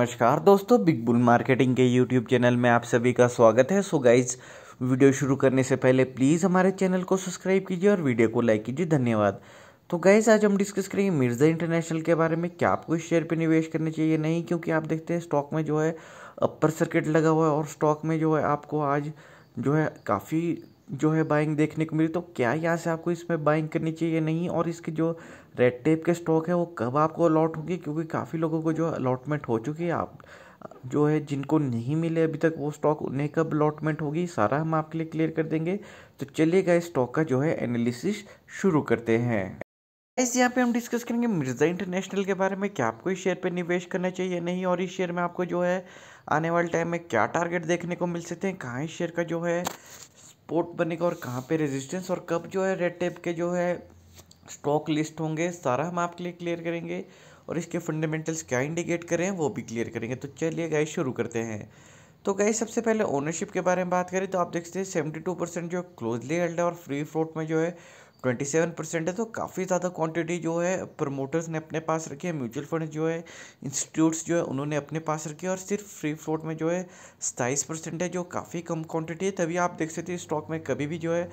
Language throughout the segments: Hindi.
नमस्कार दोस्तों बिग बुल मार्केटिंग के यूट्यूब चैनल में आप सभी का स्वागत है सो गाइज वीडियो शुरू करने से पहले प्लीज़ हमारे चैनल को सब्सक्राइब कीजिए और वीडियो को लाइक कीजिए धन्यवाद तो गाइज आज हम डिस्कस करेंगे मिर्ज़ा इंटरनेशनल के बारे में क्या आपको इस शेयर पर निवेश करना चाहिए नहीं क्योंकि आप देखते हैं स्टॉक में जो है अपर सर्किट लगा हुआ है और स्टॉक में जो है आपको आज जो है काफ़ी जो है बाइंग देखने को मिली तो क्या यहाँ से आपको इसमें बाइंग करनी चाहिए नहीं और इसके जो रेड टेप के स्टॉक है वो कब आपको अलॉट होंगे क्योंकि काफ़ी लोगों को जो अलॉटमेंट हो चुकी है आप जो है जिनको नहीं मिले अभी तक वो स्टॉक उन्हें कब अलॉटमेंट होगी सारा हम आपके लिए क्लियर कर देंगे तो चलिए इस स्टॉक का जो है एनालिसिस शुरू करते हैं इस यहाँ पे हम डिस्कस करेंगे मिर्ज़ा इंटरनेशनल के बारे में क्या आपको इस शेयर पे निवेश करना चाहिए नहीं और इस शेयर में आपको जो है आने वाले टाइम में क्या टारगेट देखने को मिल सकते हैं कहाँ इस शेयर का जो है स्पोर्ट बनेगा और कहाँ पे रेजिस्टेंस और कब जो है रेड टेप के जो है स्टॉक लिस्ट होंगे सारा हम आपके लिए क्लियर करेंगे और इसके फंडामेंटल्स क्या इंडिकेट करें वो भी क्लियर करेंगे तो चलिए गाय शुरू करते हैं तो गाय सबसे पहले ओनरशिप के बारे में बात करें तो आप देखते हैं सेवेंटी टू परसेंट जो क्लोजली हेल्ड है और फ्री फ्लोट में जो है ट्वेंटी सेवन परसेंट है तो काफ़ी ज़्यादा क्वांटिटी जो है प्रमोटर्स ने अपने पास रखी है म्यूचुअल फंड जो है इंस्टीट्यूट्स जो है उन्होंने अपने पास रखी है और सिर्फ फ्री फ्लोट में जो है सताईस परसेंट है जो काफ़ी कम क्वांटिटी है तभी आप देख सकते हैं स्टॉक में कभी भी जो है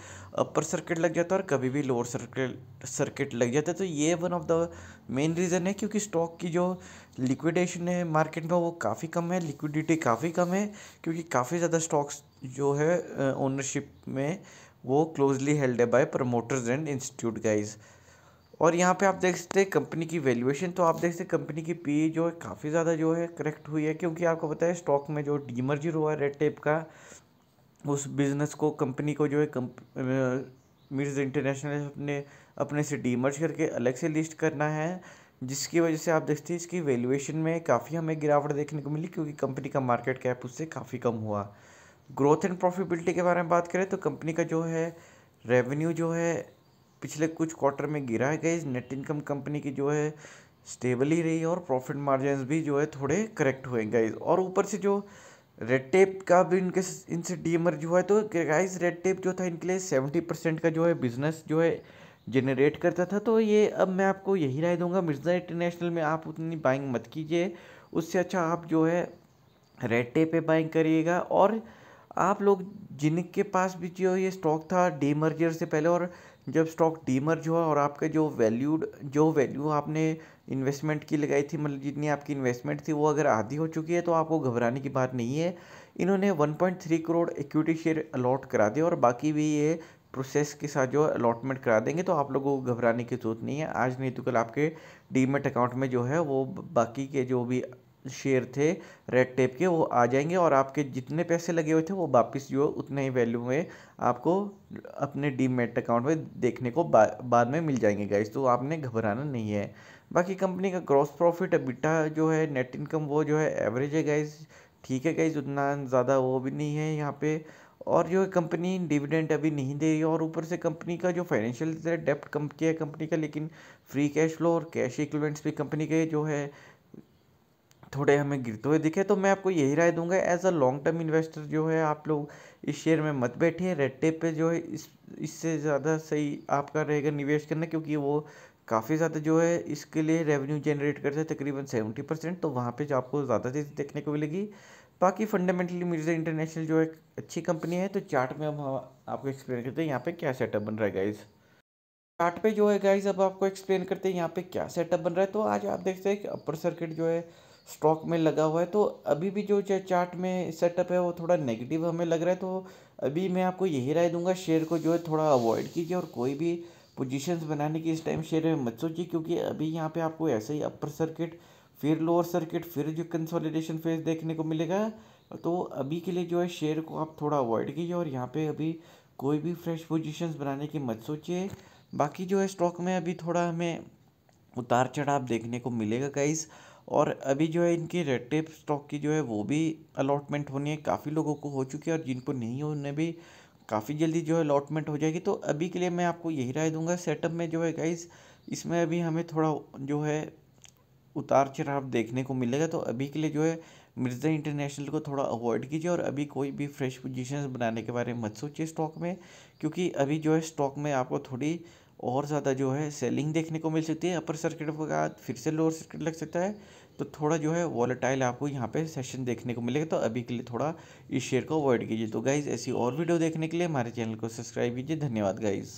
अपर सर्किट लग जाता है और कभी भी लोअर सर्किट सर्किट लग जाता है तो ये one of the main reason है क्योंकि स्टॉक की जो लिक्विडेशन है मार्केट में वो काफ़ी कम है लिक्विडिटी काफ़ी कम है क्योंकि काफ़ी ज़्यादा स्टॉक्स जो है ओनरशिप में वो क्लोजली हेल्ड है by promoters and institute guys और यहाँ पे आप देख सकते हैं कंपनी की वैल्यूएशन तो आप देख सकते हैं कंपनी की पी e जो है काफ़ी ज़्यादा जो है करेक्ट हुई है क्योंकि आपको पता है स्टॉक में जो डीमर्जर हुआ है रेड टेप का उस बिज़नेस को कंपनी को जो है मिर्ज इंटरनेशनल अपने अपने से डीमर्ज करके अलग से लिस्ट करना है जिसकी वजह से आप देखते हैं इसकी वैल्यूएशन में काफ़ी हमें गिरावट देखने को मिली क्योंकि कंपनी का मार्केट कैप उससे काफ़ी कम हुआ ग्रोथ एंड प्रॉफिटेबिलिटी के बारे में बात करें तो कंपनी का जो है रेवेन्यू जो है पिछले कुछ क्वार्टर में गिरा है गई नेट इनकम कंपनी की जो है स्टेबल ही रही और प्रॉफिट मार्जिन भी जो है थोड़े करेक्ट हुए गाइज और ऊपर से जो रेड टेप का भी इनके इनसे एमर हुआ है तो गाइज रेड टेप जो था इनके लिए सेवेंटी परसेंट का जो है बिजनेस जो है जनरेट करता था तो ये अब मैं आपको यही राय दूंगा मिर्ज़ा इंटरनेशनल में आप उतनी बाइंग मत कीजिए उससे अच्छा आप जो है रेड टेप पे बाइंग करिएगा और आप लोग जिनके पास भी जो ये स्टॉक था डीमर्जर से पहले और जब स्टॉक डीमर्ज हुआ और आपके जो वैल्यूड जो वैल्यू आपने इन्वेस्टमेंट की लगाई थी मतलब जितनी आपकी इन्वेस्टमेंट थी वो अगर आधी हो चुकी है तो आपको घबराने की बात नहीं है इन्होंने 1.3 करोड़ इक्विटी शेयर अलॉट करा दिए और बाकी भी ये प्रोसेस के साथ जो अलॉटमेंट करा देंगे तो आप लोगों को घबराने की जरूरत नहीं है आज नहीं तो कल आपके डीमेट अकाउंट में जो है वो बाकी के जो भी शेयर थे रेड टेप के वो आ जाएंगे और आपके जितने पैसे लगे हुए थे वो वापस जो उतने ही वैल्यू में आपको अपने डीमेट अकाउंट में देखने को बा, बाद में मिल जाएंगे गाइस तो आपने घबराना नहीं है बाकी कंपनी का ग्रॉस प्रॉफिट बिटा जो है नेट इनकम वो जो है एवरेज है गाइस ठीक है गाइज उतना ज़्यादा वो भी नहीं है यहाँ पर और जो कंपनी डिविडेंड अभी नहीं दे रही है और ऊपर से कंपनी का जो फाइनेंशियल डेप्ट कम किया है कंपनी का लेकिन फ्री कैश फ्लो और कैश इक्वेंट्स भी कंपनी के जो है थोड़े हमें गिरते हुए दिखे तो मैं आपको यही राय दूंगा as a long term investor जो है आप लोग इस शेयर में मत बैठिए रेड टेप पे जो है इस इससे ज़्यादा सही आपका रहेगा निवेश करना क्योंकि वो काफ़ी ज़्यादा जो है इसके लिए रेवेन्यू जनरेट करते हैं तकरीबन सेवेंटी परसेंट तो वहाँ पर जो आपको ज़्यादा चीज़ देखने को मिलेगी बाकी फंडामेंटली मिर्जा इंटरनेशनल जो एक अच्छी कंपनी है तो चार्ट में हम हाँ, आपको एक्सप्लेन करते हैं यहाँ पे क्या सेटअप बन रहा है गाइज़ चार्ट पे जो है गाइज अब आपको एक्सप्लेन करते हैं यहाँ पे क्या सेटअप बन रहा है तो आज आप देखते हैं कि अपर सर्किट जो है स्टॉक में लगा हुआ है तो अभी भी जो चार्ट में सेटअप है वो थोड़ा नेगेटिव हमें लग रहा है तो अभी मैं आपको यही राय दूंगा शेयर को जो है थोड़ा अवॉइड कीजिए और कोई भी पोजीशंस बनाने की इस टाइम शेयर में मत सोचिए क्योंकि अभी यहाँ पे आपको ऐसे ही अपर सर्किट फिर लोअर सर्किट फिर जो कंसोलिडेशन फेज देखने को मिलेगा तो अभी के लिए जो है शेयर को आप थोड़ा अवॉइड कीजिए और यहाँ पर अभी कोई भी फ्रेश पोजिशन बनाने की मत सोचिए बाकी जो है स्टॉक में अभी थोड़ा हमें उतार चढ़ाव देखने को मिलेगा गाइस और अभी जो है इनकी रेड टेप स्टॉक की जो है वो भी अलॉटमेंट होनी है काफ़ी लोगों को हो चुकी है और जिनको नहीं हो उन्हें भी काफ़ी जल्दी जो है अलॉटमेंट हो जाएगी तो अभी के लिए मैं आपको यही राय दूंगा सेटअप में जो है गाइज इसमें अभी हमें थोड़ा जो है उतार चढ़ाव देखने को मिलेगा तो अभी के लिए जो है मिर्ज़ा इंटरनेशनल को थोड़ा अवॉइड कीजिए और अभी कोई भी फ्रेश पोजीशंस बनाने के बारे में मत सोचिए स्टॉक में क्योंकि अभी जो है स्टॉक में आपको थोड़ी और ज़्यादा जो है सेलिंग देखने को मिल सकती है अपर सर्किट के बाद फिर से लोअर सर्किट लग सकता है तो थोड़ा जो है वॉलेटाइल आपको यहाँ पे सेशन देखने को मिलेगा तो अभी के लिए थोड़ा इस शेयर को अवॉइड कीजिए तो गाइज़ ऐसी और वीडियो देखने के लिए हमारे चैनल को सब्सक्राइब कीजिए धन्यवाद गाइज़